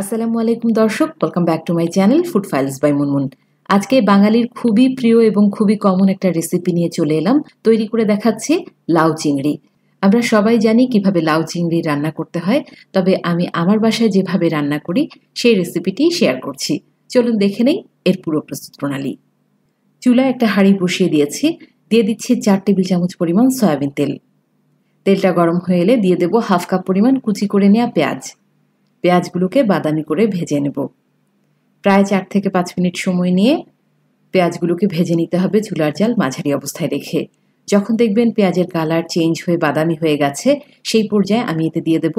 আসসালামু আলাইকুম দর্শক welcome back to my channel Food Files by Munmun আজকে বাঙালির খুবই প্রিয় এবং খুবই কমন একটা রেসিপি নিয়ে চলে এলাম তৈরি করে দেখাচ্ছি লাউ চিংড়ি আমরা সবাই জানি কিভাবে লাউ চিংড়ি রান্না করতে হয় তবে আমি আমার বাসায় যেভাবে রান্না করি সেই রেসিপিটি শেয়ার করছি চলুন দেখে নেই এর পুরো প্রস্তুত প্রণালী চুলায় একটা হাঁড়ি বসিয়ে দিয়েছি দিয়ে দিচ্ছি চার টেবিল চামচ পরিমাণ সয়াবিন তেল তেলটা গরম হয়ে এলে দিয়ে দেবো হাফ কাপ পরিমাণ কুচি করে নেওয়া পেঁয়াজ পেঁয়াজগুলোকে বাদামি করে ভেজে নেব প্রায় চার থেকে পাঁচ মিনিট সময় নিয়ে পেঁয়াজগুলোকে ভেজে নিতে হবে চুলার জাল মাঝারি অবস্থায় রেখে যখন দেখবেন পেঁয়াজের কালার চেঞ্জ হয়ে বাদামি হয়ে গেছে সেই পর্যায়ে আমি এতে দিয়ে দেব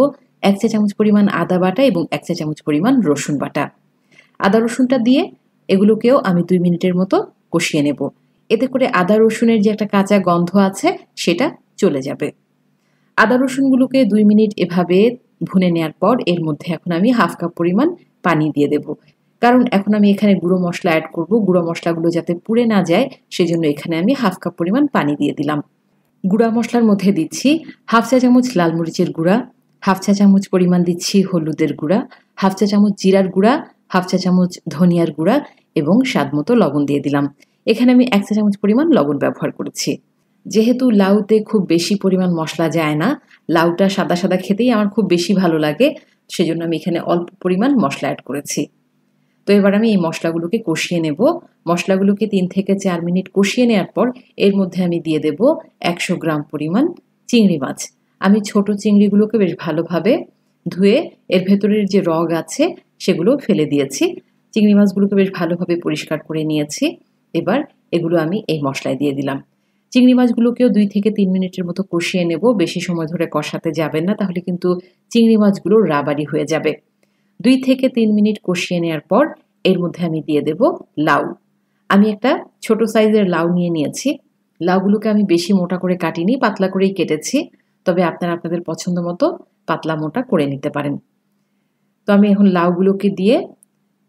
এক চা চামচ পরিমাণ আদা বাটা এবং এক চা চামচ পরিমাণ রসুন বাটা আদা রসুনটা দিয়ে এগুলোকেও আমি দুই মিনিটের মতো কষিয়ে নেব এতে করে আদা রসুনের যে একটা কাঁচা গন্ধ আছে সেটা চলে যাবে আদা রসুনগুলোকে দুই মিনিট এভাবে ভুনে নেওয়ার পর এর মধ্যে এখন আমি হাফ কাপ পরিমাণ পানি দিয়ে দেব কারণ এখন আমি এখানে গুঁড়ো মশলা অ্যাড করব গুঁড়ো মশলাগুলো যাতে পুড়ে না যায় সেজন্য এখানে আমি হাফ কাপ পরিমাণ পানি দিয়ে দিলাম গুঁড়া মশলার মধ্যে দিচ্ছি হাফ চা চামচ লাল মরিচের গুঁড়া হাফ চা চামচ পরিমাণ দিচ্ছি হলুদের গুঁড়া হাফ চা চামচ জিরার গুঁড়া হাফ চা চামচ ধনিয়ার গুঁড়া এবং স্বাদ মতো লবণ দিয়ে দিলাম এখানে আমি এক চা চামচ পরিমাণ লবণ ব্যবহার করেছি যেহেতু লাউতে খুব বেশি পরিমাণ মশলা যায় না লাউটা সাদা সাদা খেতেই আমার খুব বেশি ভালো লাগে সেজন্য আমি এখানে অল্প পরিমাণ মশলা অ্যাড করেছি তো এবার আমি এই মশলাগুলোকে কষিয়ে নেব মশলাগুলোকে তিন থেকে চার মিনিট কষিয়ে নেওয়ার পর এর মধ্যে আমি দিয়ে দেব একশো গ্রাম পরিমাণ চিংড়ি মাছ আমি ছোট চিংড়িগুলোকে বেশ ভালোভাবে ধুয়ে এর ভেতরের যে রগ আছে সেগুলো ফেলে দিয়েছি চিংড়ি মাছগুলোকে বেশ ভালোভাবে পরিষ্কার করে নিয়েছি এবার এগুলো আমি এই মশলায় দিয়ে দিলাম চিংড়ি মাছগুলোকেও দুই থেকে তিন মিনিটের মতো কষিয়ে নেব বেশি সময় ধরে কষাতে যাবেন না তাহলে কিন্তু চিংড়ি মাছগুলো রাবারি হয়ে যাবে দুই থেকে তিন মিনিট কষিয়ে নেওয়ার পর এর মধ্যে আমি দিয়ে দেব লাউ আমি একটা ছোট সাইজের লাউ নিয়ে নিয়েছি লাউগুলোকে আমি বেশি মোটা করে কাটিনি পাতলা করেই কেটেছি তবে আপনারা আপনাদের পছন্দ মতো পাতলা মোটা করে নিতে পারেন তো আমি এখন লাউগুলোকে দিয়ে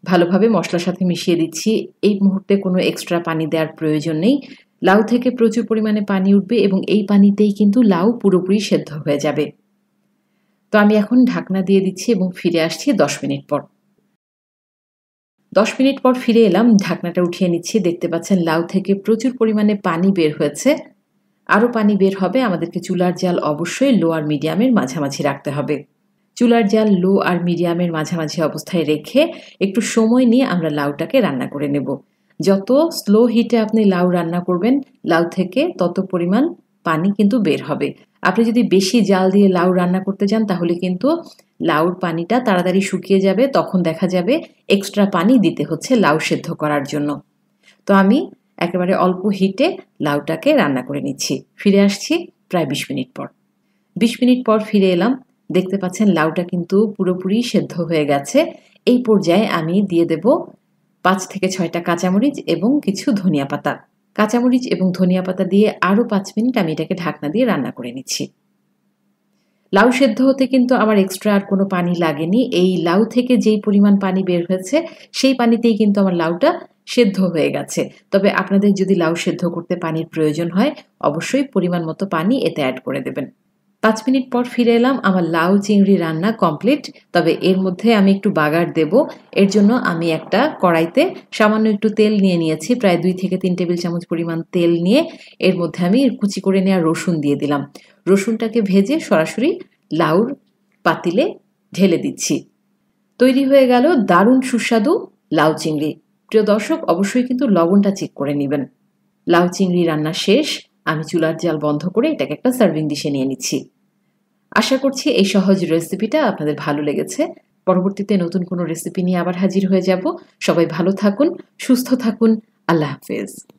ভালোভাবে মশলার সাথে মিশিয়ে দিচ্ছি এই মুহূর্তে কোনো এক্সট্রা পানি দেওয়ার প্রয়োজন নেই লাউ থেকে প্রচুর পরিমাণে পানি উঠবে এবং এই পানিতেই কিন্তু লাউ পুরোপুরি সেদ্ধ হয়ে যাবে তো আমি এখন ঢাকনা দিয়ে দিচ্ছি এবং ফিরে আসছি দশ মিনিট পর দশ মিনিট পর ফিরে এলাম ঢাকনাটা উঠিয়ে নিচ্ছি দেখতে পাচ্ছেন লাউ থেকে প্রচুর পরিমাণে পানি বের হয়েছে আরও পানি বের হবে আমাদেরকে চুলার জাল অবশ্যই লো আর মিডিয়ামের মাঝামাঝি রাখতে হবে চুলার জাল লো আর মিডিয়ামের মাঝামাঝি অবস্থায় রেখে একটু সময় নিয়ে আমরা লাউটাকে রান্না করে নেব যত স্লো হিটে আপনি লাউ রান্না করবেন লাউ থেকে তত পরিমাণ পানি কিন্তু বের হবে আপনি যদি বেশি জাল দিয়ে লাউ রান্না করতে যান তাহলে কিন্তু লাউর পানিটা তাড়াতাড়ি শুকিয়ে যাবে তখন দেখা যাবে এক্সট্রা পানি দিতে হচ্ছে লাউ সেদ্ধ করার জন্য তো আমি একেবারে অল্প হিটে লাউটাকে রান্না করে নিচ্ছি ফিরে আসছি প্রায় বিশ মিনিট পর বিশ মিনিট পর ফিরে এলাম দেখতে পাচ্ছেন লাউটা কিন্তু পুরোপুরি সেদ্ধ হয়ে গেছে এই পর্যায়ে আমি দিয়ে দেব পাঁচ থেকে ছয়টা কাঁচামরিচ এবং কিছু ধনিয়া পাতা কাঁচামরিচ এবং ধনিয়া পাতা দিয়ে আরও পাঁচ মিনিট আমি এটাকে ঢাকনা দিয়ে রান্না করে নিচ্ছি লাউ সেদ্ধ হতে কিন্তু আমার এক্সট্রা আর কোনো পানি লাগেনি এই লাউ থেকে যেই পরিমাণ পানি বের হয়েছে সেই পানিতেই কিন্তু আমার লাউটা সেদ্ধ হয়ে গেছে তবে আপনাদের যদি লাউ সেদ্ধ করতে পানির প্রয়োজন হয় অবশ্যই পরিমাণ মতো পানি এতে অ্যাড করে দেবেন পাঁচ মিনিট পর ফিরে এলাম আমার লাউ চিংড়ি রান্না কমপ্লিট তবে এর মধ্যে আমি একটু বাগার দেব এর জন্য আমি একটা কড়াইতে সামান্য একটু তেল নিয়ে নিয়েছি প্রায় দুই থেকে তিন টেবিল চামচ পরিমাণ তেল নিয়ে এর মধ্যে আমি কুচি করে নেওয়া রসুন দিয়ে দিলাম রসুনটাকে ভেজে সরাসরি লাউর পাতিলে ঢেলে দিচ্ছি তৈরি হয়ে গেল দারুণ সুস্বাদু লাউ চিংড়ি প্রিয় দর্শক অবশ্যই কিন্তু লবণটা চেক করে নেবেন লাউ চিংড়ি রান্না শেষ আমি চুলার জাল বন্ধ করে এটাকে একটা সার্ভিং ডিশে নিয়ে নিচ্ছি আশা করছি এই সহজ রেসিপিটা আপনাদের ভালো লেগেছে পরবর্তীতে নতুন কোনো রেসিপি নিয়ে আবার হাজির হয়ে যাব সবাই ভালো থাকুন সুস্থ থাকুন আল্লাহ হাফেজ